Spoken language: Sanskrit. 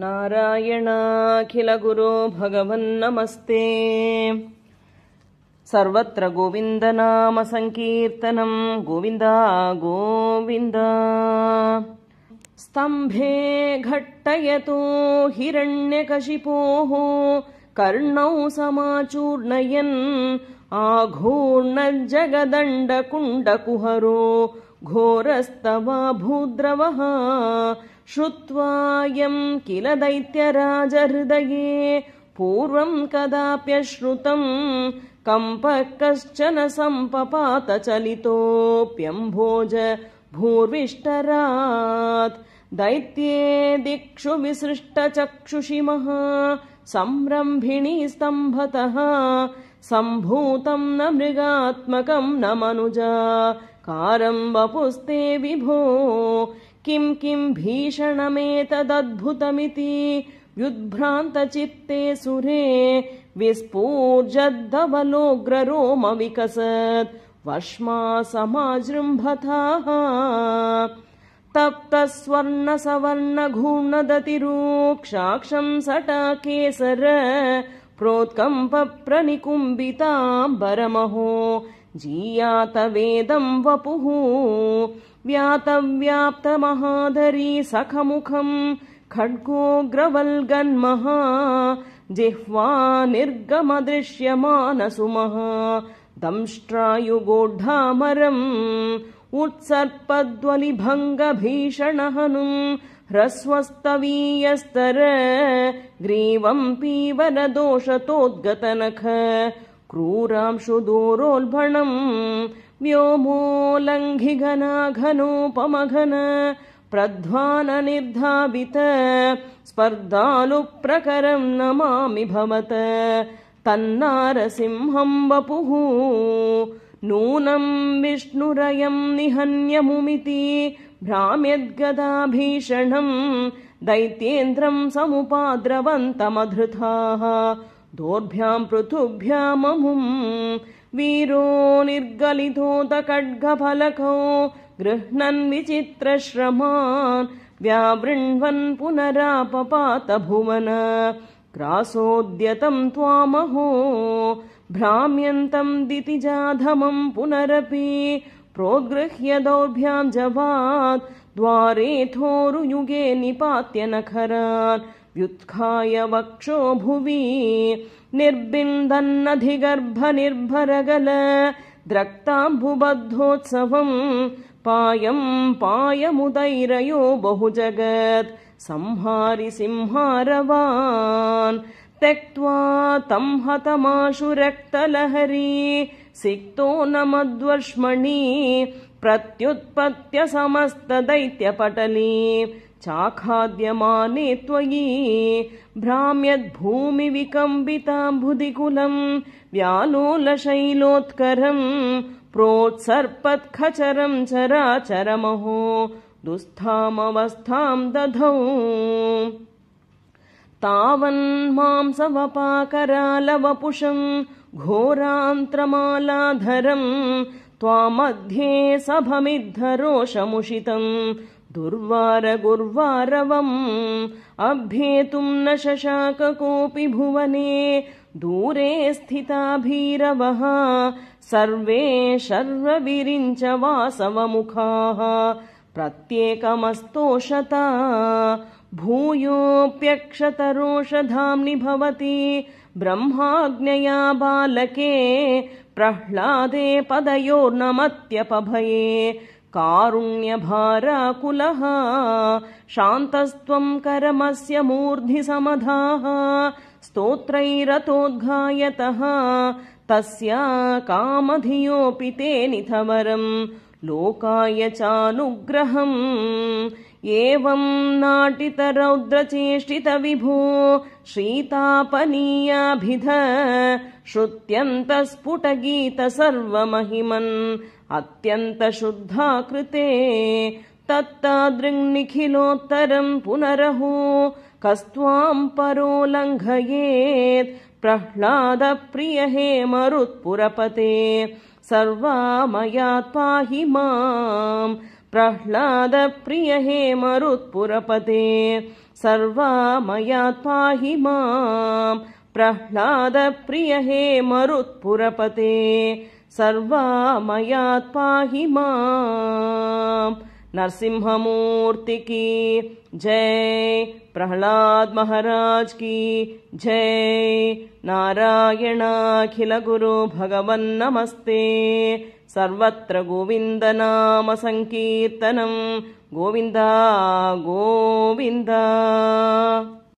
नारायणाखिलगुरो भगवन्नमस्ते भगवन् सर्वत्र गोविन्द नाम गोविन्दा गोविन्द स्तम्भे घट्टयतो हिरण्यकशिपोः कर्णौ समाचूर्णयन् आघूर्णज्जगदण्ड घोरस्तवा भूद्रवः श्रुत्वायम् किल दैत्यराजहृदये पूर्वं कदाप्यश्रुतं कम्पः कश्चन सम्पपातचलितोऽप्यम्भोज भूर्विष्टरात् दैत्ये दिक्षु विसृष्टचक्षुषिमः संरम्भिणी स्तम्भतः सम्भूतं न मृगात्मकं न मनुजा कारम्बपुस्ते विभो किं किं भीषणमेतदद्भुतमिति व्युद्भ्रान्तचित्ते चित्ते सुरे विस्फूर्जद्दवलोऽग्ररोम विकसत् वर्ष्मा समा जृम्भथाः तप्त प्रोत्कम्प प्र जीयात वेदम् वपुः व्यातव्याप्तमहाधरी सखमुखम् खड्गोग्रवल् जिह्वा निर्गमदृश्यमानसुमः दंष्ट्रायुगोढामरम् उत्सर्पद्वलिभङ्गभीषणहनुम् ह्रस्वस्तवीयस्तर ग्रीवं पीवन दोषतोद्गत क्रूरांशु दूरोल्भणम् व्योमो प्रध्वाननिर्धावित स्पर्धालुप्रकरम् नमामि भवत तन्नारसिंहम् वपुः नूनम् विष्णुरयम् निहन्यमुमिति भ्राम्यद्गदाभीषणम् दैत्येन्द्रम् समुपाद्रवन्तमधृथाः दोर्भ्याम् पृथुभ्याममुम् वीरो निर्गलितो गृह्णन् विचित्रश्रमान् व्यावृण्वन् पुनरापपात भुवन ग्रासोद्यतम् त्वामहो भ्राम्यन्तम् दितिजाधमम् पुनरपि प्रोगृह्यदोभ्याम् जवात् द्वारेथोरुयुगे युगे निपात्य नखरान् व्युत्खाय वक्षो भुवि निर्बिन्दन्नधि गर्भ निर्भर पायं पायम् पायमुदैरयो बहु जगत् संहारि सिंहारवान् त्यक्त्वा तं हतमाशु रक्त सिक्तो न मद्वष्मणी प्रत्युत्पत्त्य समस्त चाखाद्यमाने त्वयि भ्राम्यद् व्यालोलशैलोत्करम् प्रोत्सर्पत्खचरम् चराचरमहो दुःस्थामवस्थाम् दधौ तावन् मांसवपाकरालवपुषम् घोरान्त्रमालाधरम् त्वामध्ये सभमिद्धरो दुर्वारगुर्वारवम् दुर्वार गुर्वारवम् अभ्येतुम् न शशाक कोऽपि भुवने दूरे स्थिता भीरवः सर्वे शर्वविरिञ्च वासवमुखाः प्रत्येकमस्तोषता भूयोऽप्यक्षतरोषधाम्नि भवति ब्रह्माज्ञया बालके प्रह्लादे पदयोर्नमत्यपभये कारुण्यभारकुलः शान्तस्त्वम् करमस्य मूर्ध्नि समधाः स्तोत्रैरथोद्घायतः कामधियोऽपि ते निथवरम् लोकाय चानुग्रहम् एवं नाटितरौद्रचेष्टितविभो रौद्रचेष्टित विभो शीतापनीयाभिध श्रुत्यन्त सर्वमहिमन् अत्यन्त शुद्धा कृते तत्तादृङ्निखिलोत्तरम् पुनरहो कस्त्वाम् परो लङ्घयेत् प्रह्लाद प्रिय हे मरुत्पुरपते सर्वा मया पाहि माम् प्रह्लाद प्रिय हे मरुत्पुरपते सर्वा मया पाहि माम् प्रह्लाद प्रिय हे मरुत्पुरपते सर्वा मया पाहि माम् नरसिंहमूर्तिकी जय प्रहलाद महाराज की जय नमस्ते सर्वत्र संकीर्तनम् गोविन्द गोविन्द